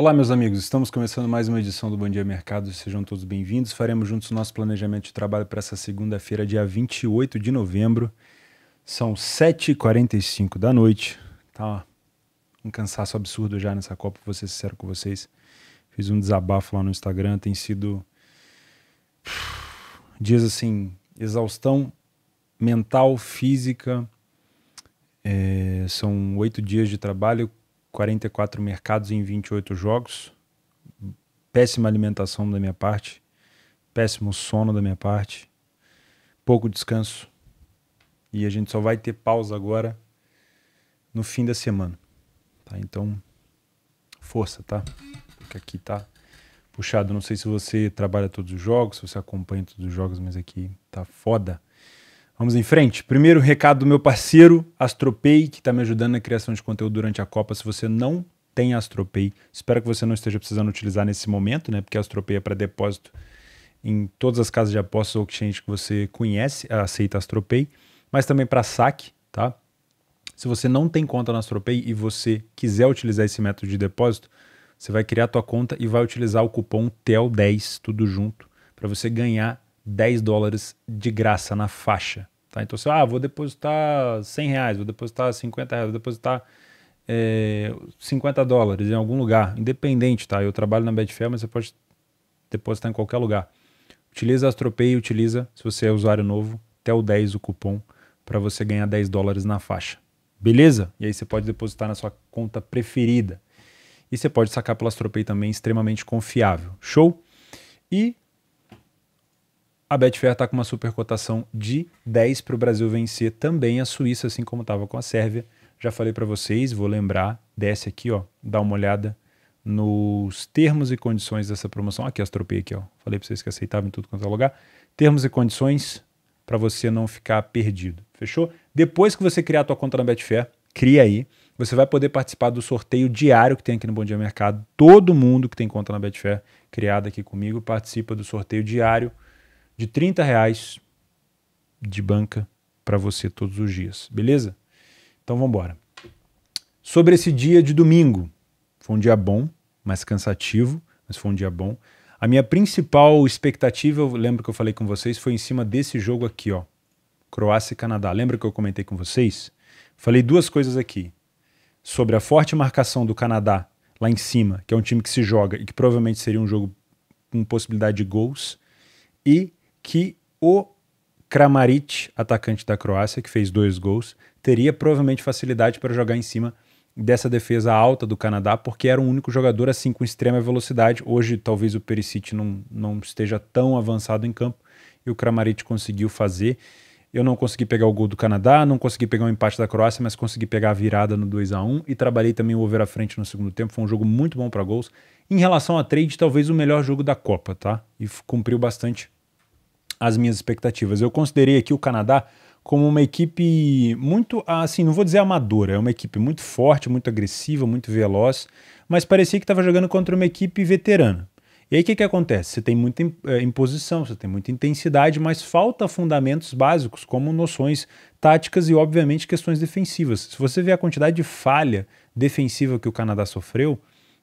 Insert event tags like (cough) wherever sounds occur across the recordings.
Olá, meus amigos. Estamos começando mais uma edição do Bom Dia Mercado. Sejam todos bem-vindos. Faremos juntos o nosso planejamento de trabalho para essa segunda-feira, dia 28 de novembro. São 7h45 da noite. Tá um cansaço absurdo já nessa Copa, vou ser sincero com vocês. Fiz um desabafo lá no Instagram. Tem sido (sighs) dias assim, exaustão mental, física. É... são oito dias de trabalho 44 mercados em 28 jogos. Péssima alimentação da minha parte, péssimo sono da minha parte, pouco descanso. E a gente só vai ter pausa agora no fim da semana. Tá? Então, força, tá? Porque aqui tá puxado. Não sei se você trabalha todos os jogos, se você acompanha todos os jogos, mas aqui tá foda. Vamos em frente. Primeiro recado do meu parceiro Astropay, que está me ajudando na criação de conteúdo durante a Copa. Se você não tem Astropay, espero que você não esteja precisando utilizar nesse momento, né? Porque Astropay é para depósito em todas as casas de apostas ou exchange que você conhece, aceita Astropay, mas também para saque, tá? Se você não tem conta na Astropay e você quiser utilizar esse método de depósito, você vai criar a tua conta e vai utilizar o cupom TEL10, tudo junto, para você ganhar 10 dólares de graça na faixa. Tá? Então, você, ah, vou depositar 100 reais, vou depositar 50 reais, vou depositar é, 50 dólares em algum lugar, independente, tá? Eu trabalho na Betfair, mas você pode depositar em qualquer lugar. Utiliza AstroPay, utiliza, se você é usuário novo, até o 10 o cupom para você ganhar 10 dólares na faixa. Beleza? E aí você pode depositar na sua conta preferida. E você pode sacar pela AstroPay também, extremamente confiável. Show? E a Betfair está com uma super cotação de 10 para o Brasil vencer também a Suíça, assim como estava com a Sérvia. Já falei para vocês, vou lembrar, desce aqui, ó, dá uma olhada nos termos e condições dessa promoção. Aqui, astropei aqui, ó. Falei para vocês que aceitava em tudo quanto é lugar. Termos e condições para você não ficar perdido. Fechou? Depois que você criar a sua conta na Betfair, cria aí. Você vai poder participar do sorteio diário que tem aqui no Bom Dia Mercado. Todo mundo que tem conta na Betfair criada aqui comigo participa do sorteio diário de 30 reais de banca para você todos os dias, beleza? Então vamos embora. Sobre esse dia de domingo, foi um dia bom, mais cansativo, mas foi um dia bom. A minha principal expectativa, eu lembro que eu falei com vocês, foi em cima desse jogo aqui, ó. Croácia e Canadá. Lembra que eu comentei com vocês? Falei duas coisas aqui. Sobre a forte marcação do Canadá lá em cima, que é um time que se joga e que provavelmente seria um jogo com possibilidade de gols. E que o Kramaric, atacante da Croácia, que fez dois gols, teria provavelmente facilidade para jogar em cima dessa defesa alta do Canadá, porque era o único jogador assim com extrema velocidade. Hoje, talvez o Perisic não, não esteja tão avançado em campo e o Kramaric conseguiu fazer. Eu não consegui pegar o gol do Canadá, não consegui pegar o um empate da Croácia, mas consegui pegar a virada no 2 a 1 e trabalhei também o over à frente no segundo tempo. Foi um jogo muito bom para gols. Em relação a trade, talvez o melhor jogo da Copa, tá? E cumpriu bastante as minhas expectativas. Eu considerei aqui o Canadá como uma equipe muito, assim, não vou dizer amadora, é uma equipe muito forte, muito agressiva, muito veloz, mas parecia que estava jogando contra uma equipe veterana. E aí o que, que acontece? Você tem muita eh, imposição, você tem muita intensidade, mas falta fundamentos básicos, como noções táticas e, obviamente, questões defensivas. Se você vê a quantidade de falha defensiva que o Canadá sofreu,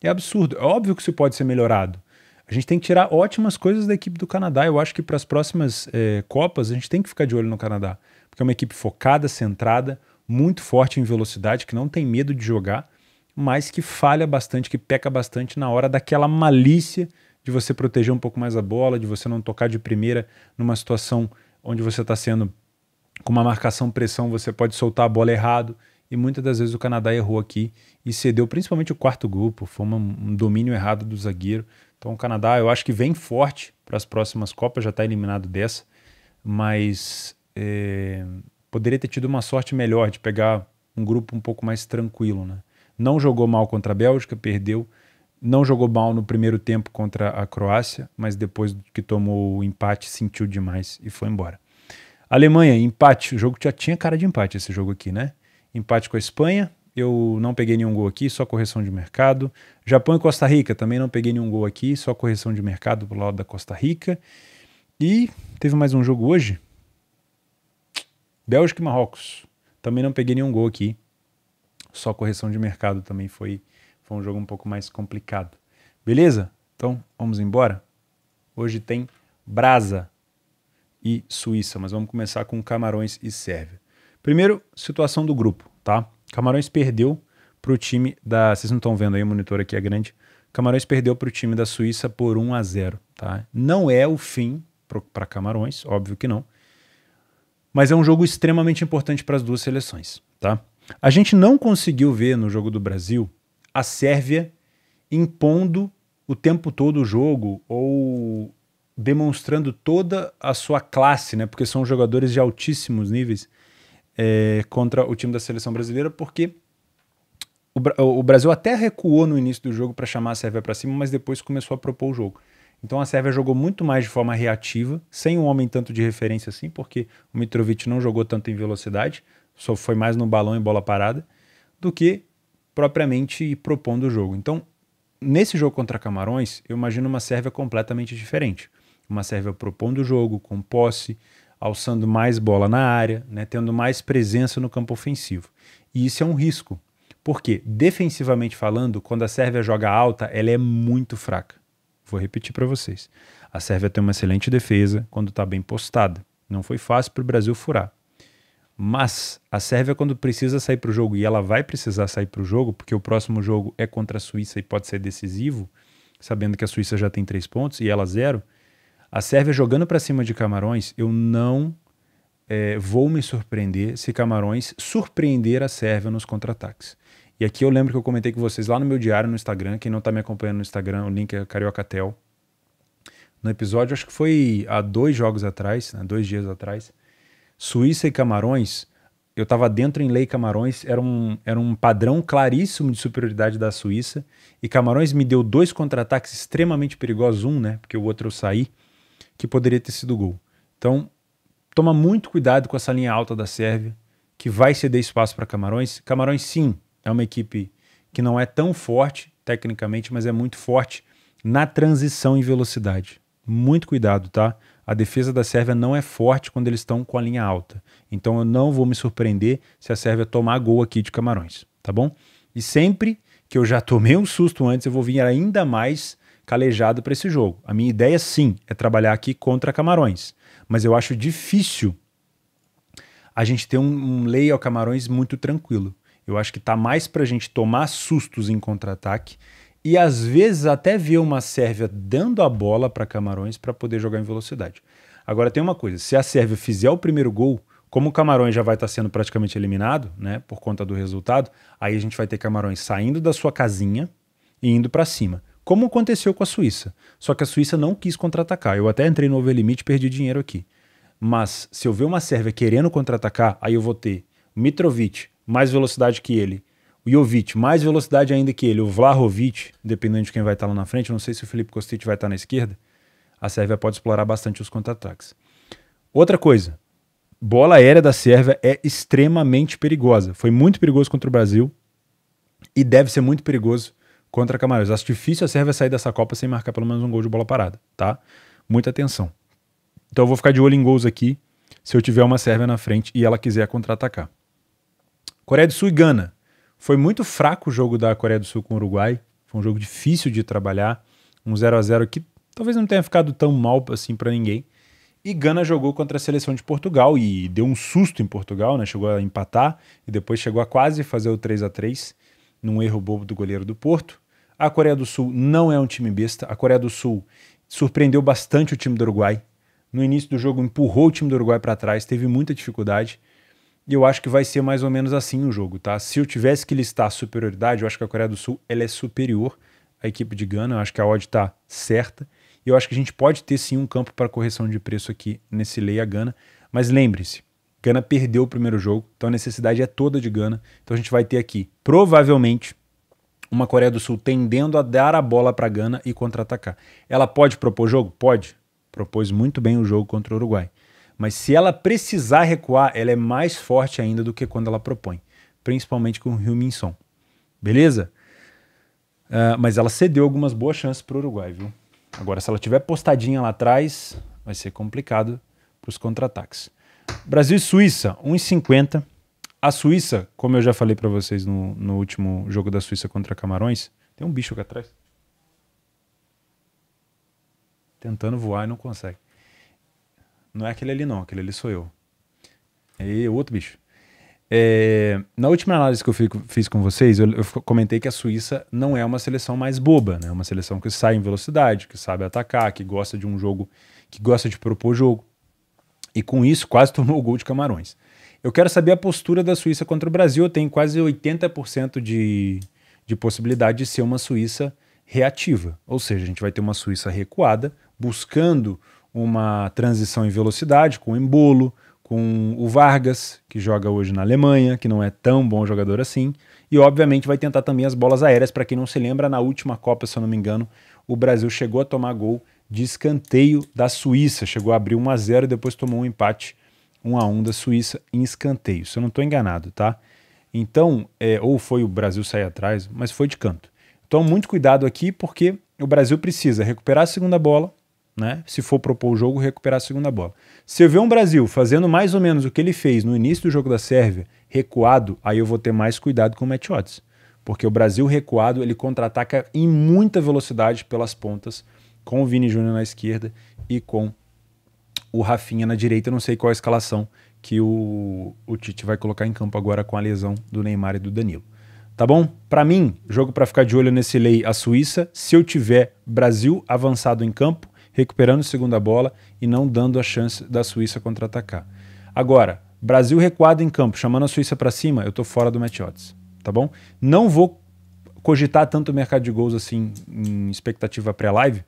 é absurdo. É óbvio que isso pode ser melhorado. A gente tem que tirar ótimas coisas da equipe do Canadá. Eu acho que para as próximas é, Copas a gente tem que ficar de olho no Canadá, porque é uma equipe focada, centrada, muito forte em velocidade, que não tem medo de jogar, mas que falha bastante, que peca bastante na hora daquela malícia de você proteger um pouco mais a bola, de você não tocar de primeira numa situação onde você está sendo com uma marcação pressão, você pode soltar a bola errado. E muitas das vezes o Canadá errou aqui e cedeu, principalmente o quarto grupo. Foi um domínio errado do zagueiro. Então o Canadá eu acho que vem forte para as próximas Copas, já está eliminado dessa, mas é, poderia ter tido uma sorte melhor de pegar um grupo um pouco mais tranquilo. Né? Não jogou mal contra a Bélgica, perdeu. Não jogou mal no primeiro tempo contra a Croácia, mas depois que tomou o empate sentiu demais e foi embora. Alemanha, empate. O jogo já tinha cara de empate esse jogo aqui, né? Empate com a Espanha, eu não peguei nenhum gol aqui, só correção de mercado. Japão e Costa Rica, também não peguei nenhum gol aqui, só correção de mercado pro lado da Costa Rica. E teve mais um jogo hoje. Bélgica e Marrocos. Também não peguei nenhum gol aqui. Só correção de mercado também foi, foi um jogo um pouco mais complicado. Beleza? Então, vamos embora. Hoje tem Brasa e Suíça, mas vamos começar com Camarões e Sérvia. Primeiro, situação do grupo, tá? Camarões perdeu para o time da. Vocês não estão vendo aí, o monitor aqui é grande. Camarões perdeu para o time da Suíça por 1 a 0 tá? Não é o fim para Camarões, óbvio que não. Mas é um jogo extremamente importante para as duas seleções, tá? A gente não conseguiu ver no jogo do Brasil a Sérvia impondo o tempo todo o jogo ou demonstrando toda a sua classe, né? Porque são jogadores de altíssimos níveis é, contra o time da seleção brasileira, porque o, o Brasil até recuou no início do jogo para chamar a Sérvia para cima, mas depois começou a propor o jogo. Então a Sérvia jogou muito mais de forma reativa, sem um homem tanto de referência assim, porque o Mitrovic não jogou tanto em velocidade, só foi mais no balão e bola parada, do que propriamente propondo o jogo. Então, nesse jogo contra Camarões, eu imagino uma Sérvia completamente diferente. Uma Sérvia propondo o jogo, com posse, alçando mais bola na área, né, tendo mais presença no campo ofensivo. E isso é um risco, porque defensivamente falando, quando a Sérvia joga alta, ela é muito fraca. Vou repetir para vocês. A Sérvia tem uma excelente defesa quando está bem postada. Não foi fácil para o Brasil furar. Mas a Sérvia, quando precisa sair para o jogo, e ela vai precisar sair para o jogo, porque o próximo jogo é contra a Suíça e pode ser decisivo, sabendo que a Suíça já tem três pontos e ela zero, a Sérvia jogando para cima de Camarões, eu não é, vou me surpreender se Camarões surpreender a Sérvia nos contra-ataques. E aqui eu lembro que eu comentei com vocês lá no meu diário no Instagram, quem não está me acompanhando no Instagram, o link é cariocatel. No episódio, acho que foi há dois jogos atrás, né, dois dias atrás, Suíça e Camarões, eu estava dentro em lei Camarões, era um, era um padrão claríssimo de superioridade da Suíça, e Camarões me deu dois contra-ataques extremamente perigosos, um, né, porque o outro eu saí, que poderia ter sido gol. Então, toma muito cuidado com essa linha alta da Sérvia, que vai ceder espaço para Camarões. Camarões, sim, é uma equipe que não é tão forte tecnicamente, mas é muito forte na transição em velocidade. Muito cuidado, tá? A defesa da Sérvia não é forte quando eles estão com a linha alta. Então eu não vou me surpreender se a Sérvia tomar gol aqui de Camarões, tá bom? E sempre que eu já tomei um susto antes, eu vou vir ainda mais calejado para esse jogo. A minha ideia, sim, é trabalhar aqui contra Camarões. Mas eu acho difícil a gente ter um, um lay ao Camarões muito tranquilo. Eu acho que tá mais para a gente tomar sustos em contra-ataque e às vezes até ver uma Sérvia dando a bola para Camarões para poder jogar em velocidade. Agora tem uma coisa, se a Sérvia fizer o primeiro gol, como o Camarões já vai estar tá sendo praticamente eliminado, né, por conta do resultado, aí a gente vai ter Camarões saindo da sua casinha e indo para cima como aconteceu com a Suíça. Só que a Suíça não quis contra-atacar. Eu até entrei no over limite e perdi dinheiro aqui. Mas se eu ver uma Sérvia querendo contra-atacar, aí eu vou ter Mitrovic mais velocidade que ele, o Jovic mais velocidade ainda que ele, o Vlahovic, dependendo de quem vai estar lá na frente, não sei se o Felipe Kostic vai estar na esquerda, a Sérvia pode explorar bastante os contra-ataques. Outra coisa, bola aérea da Sérvia é extremamente perigosa. Foi muito perigoso contra o Brasil e deve ser muito perigoso contra Camarões. Acho difícil a Sérvia sair dessa Copa sem marcar pelo menos um gol de bola parada, tá? Muita atenção. Então eu vou ficar de olho em gols aqui, se eu tiver uma Sérvia na frente e ela quiser contra-atacar. Coreia do Sul e Gana. Foi muito fraco o jogo da Coreia do Sul com o Uruguai. Foi um jogo difícil de trabalhar. Um 0 a 0 que talvez não tenha ficado tão mal assim para ninguém. E Gana jogou contra a seleção de Portugal e deu um susto em Portugal, né? Chegou a empatar e depois chegou a quase fazer o 3 a 3 num erro bobo do goleiro do Porto. A Coreia do Sul não é um time besta. A Coreia do Sul surpreendeu bastante o time do Uruguai. No início do jogo empurrou o time do Uruguai para trás, teve muita dificuldade. E eu acho que vai ser mais ou menos assim o jogo, tá? Se eu tivesse que listar a superioridade, eu acho que a Coreia do Sul ela é superior à equipe de Gana. Eu acho que a odd está certa. E eu acho que a gente pode ter sim um campo para correção de preço aqui nesse Leia Gana. Mas lembre-se, Gana perdeu o primeiro jogo, então a necessidade é toda de Gana. Então a gente vai ter aqui, provavelmente, uma Coreia do Sul tendendo a dar a bola para a Gana e contra-atacar. Ela pode propor jogo? Pode. Propôs muito bem o jogo contra o Uruguai. Mas se ela precisar recuar, ela é mais forte ainda do que quando ela propõe, principalmente com o Rio Minson. Beleza? Uh, mas ela cedeu algumas boas chances para o Uruguai, viu? Agora, se ela tiver postadinha lá atrás, vai ser complicado para os contra-ataques. Brasil e Suíça, 1,50. A Suíça, como eu já falei para vocês no, no último jogo da Suíça contra Camarões, tem um bicho aqui atrás. Tentando voar e não consegue. Não é aquele ali, não. Aquele ali sou eu. E é outro bicho. É, na última análise que eu fico, fiz com vocês, eu, eu, comentei que a Suíça não é uma seleção mais boba, né? É uma seleção que sai em velocidade, que sabe atacar, que gosta de um jogo, que gosta de propor jogo. E com isso quase (laughs) tomou o gol de Camarões. Eu quero saber a postura da Suíça contra o Brasil. Eu tenho quase 80% de, de possibilidade de ser uma Suíça reativa. Ou seja, a gente vai ter uma Suíça recuada, buscando uma transição em velocidade, com o Embolo, com o Vargas, que joga hoje na Alemanha, que não é tão bom jogador assim. E, obviamente, vai tentar também as bolas aéreas. Para quem não se lembra, na última Copa, se eu não me engano, o Brasil chegou a tomar gol de escanteio da Suíça. Chegou a abrir 1 a 0 e depois tomou um empate 1 a 1 da Suíça em escanteio, se eu não estou enganado, tá? Então, é, ou foi o Brasil sair atrás, mas foi de canto. Então, muito cuidado aqui, porque o Brasil precisa recuperar a segunda bola, né? Se for propor o jogo, recuperar a segunda bola. Se eu ver um Brasil fazendo mais ou menos o que ele fez no início do jogo da Sérvia, recuado, aí eu vou ter mais cuidado com o Matt odds. Porque o Brasil recuado, ele contra-ataca em muita velocidade pelas pontas, com o Vini Júnior na esquerda e com o Rafinha na direita, não sei qual a escalação que o, o Tite vai colocar em campo agora com a lesão do Neymar e do Danilo. Tá bom? Para mim, jogo para ficar de olho nesse lei a Suíça, se eu tiver Brasil avançado em campo, recuperando segunda bola e não dando a chance da Suíça contra-atacar. Agora, Brasil recuado em campo, chamando a Suíça para cima, eu tô fora do match odds, tá bom? Não vou cogitar tanto o mercado de gols assim em expectativa pré-live,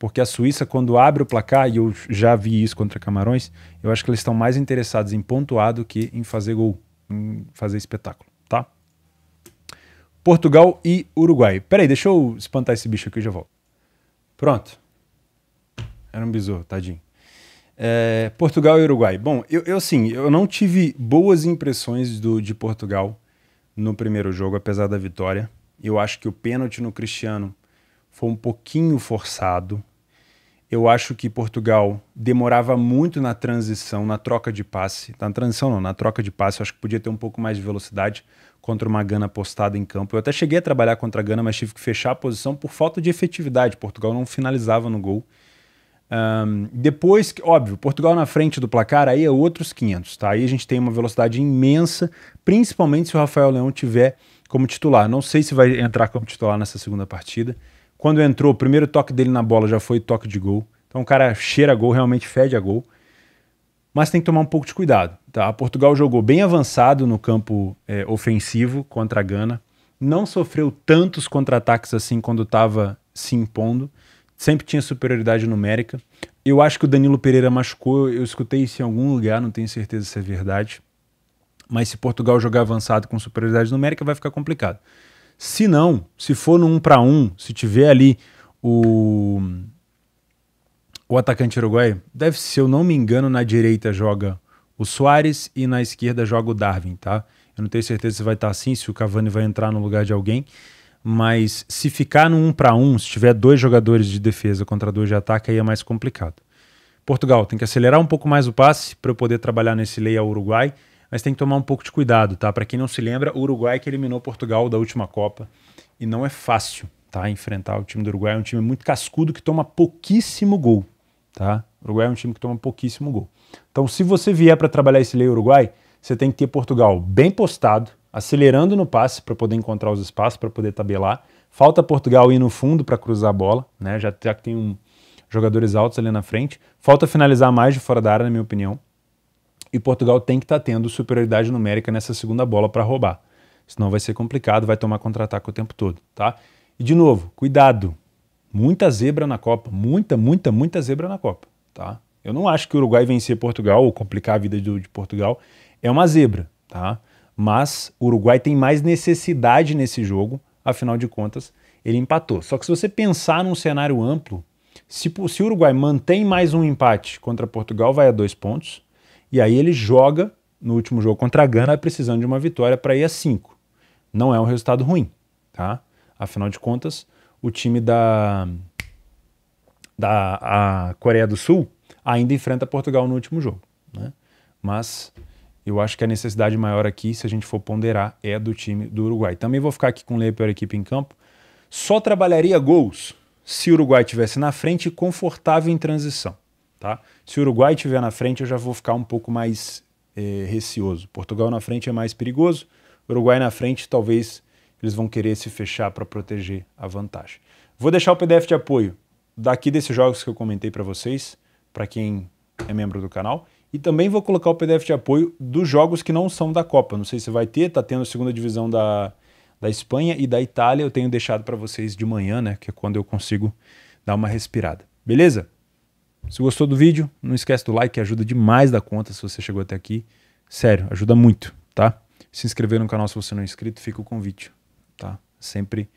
porque a Suíça, quando abre o placar, e eu já vi isso contra Camarões, eu acho que eles estão mais interessados em pontuar do que em fazer gol, em fazer espetáculo, tá? Portugal e Uruguai. Peraí, deixa eu espantar esse bicho aqui e já volto. Pronto. Era um besouro, tadinho. É, Portugal e Uruguai. Bom, eu, eu assim, eu não tive boas impressões do, de Portugal no primeiro jogo, apesar da vitória. Eu acho que o pênalti no Cristiano foi um pouquinho forçado. Eu acho que Portugal demorava muito na transição, na troca de passe. Na transição, não, na troca de passe. Eu acho que podia ter um pouco mais de velocidade contra uma Gana postada em campo. Eu até cheguei a trabalhar contra a Gana, mas tive que fechar a posição por falta de efetividade. Portugal não finalizava no gol. Um, depois, óbvio, Portugal na frente do placar, aí é outros 500, tá? Aí a gente tem uma velocidade imensa, principalmente se o Rafael Leão tiver como titular. Não sei se vai entrar como titular nessa segunda partida. Quando entrou, o primeiro toque dele na bola já foi toque de gol. Então o cara cheira a gol, realmente fede a gol. Mas tem que tomar um pouco de cuidado. Tá? A Portugal jogou bem avançado no campo é, ofensivo contra a Gana. Não sofreu tantos contra-ataques assim quando estava se impondo. Sempre tinha superioridade numérica. Eu acho que o Danilo Pereira machucou. Eu escutei isso em algum lugar, não tenho certeza se é verdade. Mas se Portugal jogar avançado com superioridade numérica, vai ficar complicado. Se não, se for no 1 um para 1, um, se tiver ali o o atacante uruguaio, deve, se eu não me engano, na direita joga o Soares e na esquerda joga o Darwin, tá? Eu não tenho certeza se vai estar tá assim, se o Cavani vai entrar no lugar de alguém, mas se ficar no 1 um para 1, se tiver dois jogadores de defesa contra dois de ataque, aí é mais complicado. Portugal tem que acelerar um pouco mais o passe para eu poder trabalhar nesse leia ao Uruguai mas tem que tomar um pouco de cuidado, tá? Para quem não se lembra, o Uruguai que eliminou Portugal da última Copa e não é fácil, tá? Enfrentar o time do Uruguai é um time muito cascudo que toma pouquíssimo gol, tá? O Uruguai é um time que toma pouquíssimo gol. Então, se você vier para trabalhar esse lei Uruguai, você tem que ter Portugal bem postado, acelerando no passe para poder encontrar os espaços, para poder tabelar. Falta Portugal ir no fundo para cruzar a bola, né? Já, já que tem um, jogadores altos ali na frente. Falta finalizar mais de fora da área, na minha opinião. E Portugal tem que estar tá tendo superioridade numérica nessa segunda bola para roubar. Senão vai ser complicado, vai tomar contra-ataque o tempo todo, tá? E de novo, cuidado. Muita zebra na Copa, muita, muita, muita zebra na Copa, tá? Eu não acho que o Uruguai vencer Portugal ou complicar a vida de, de Portugal é uma zebra, tá? Mas o Uruguai tem mais necessidade nesse jogo, afinal de contas, ele empatou. Só que se você pensar num cenário amplo, se, se, o Uruguai mantém mais um empate contra Portugal, vai a dois pontos. E aí ele joga no último jogo contra a Gana, precisando de uma vitória para ir a 5. Não é um resultado ruim, tá? Afinal de contas, o time da, da Coreia do Sul ainda enfrenta Portugal no último jogo, né? Mas eu acho que a necessidade maior aqui, se a gente for ponderar, é do time do Uruguai. Também vou ficar aqui com o Leia pior equipe em campo. Só trabalharia gols se o Uruguai tivesse na frente e confortável em transição. Tá? Se o Uruguai estiver na frente, eu já vou ficar um pouco mais é, receoso. Portugal na frente é mais perigoso, Uruguai na frente, talvez eles vão querer se fechar para proteger a vantagem. Vou deixar o PDF de apoio daqui desses jogos que eu comentei para vocês, para quem é membro do canal. E também vou colocar o PDF de apoio dos jogos que não são da Copa. Não sei se vai ter, tá tendo a segunda divisão da, da Espanha e da Itália. Eu tenho deixado para vocês de manhã, né? Que é quando eu consigo dar uma respirada. Beleza? Se gostou do vídeo, não esquece do like, ajuda demais da conta se você chegou até aqui. Sério, ajuda muito, tá? Se inscrever no canal se você não é inscrito, fica o convite, tá? Sempre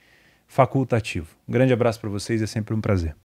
facultativo. Um grande abraço para vocês, é sempre um prazer.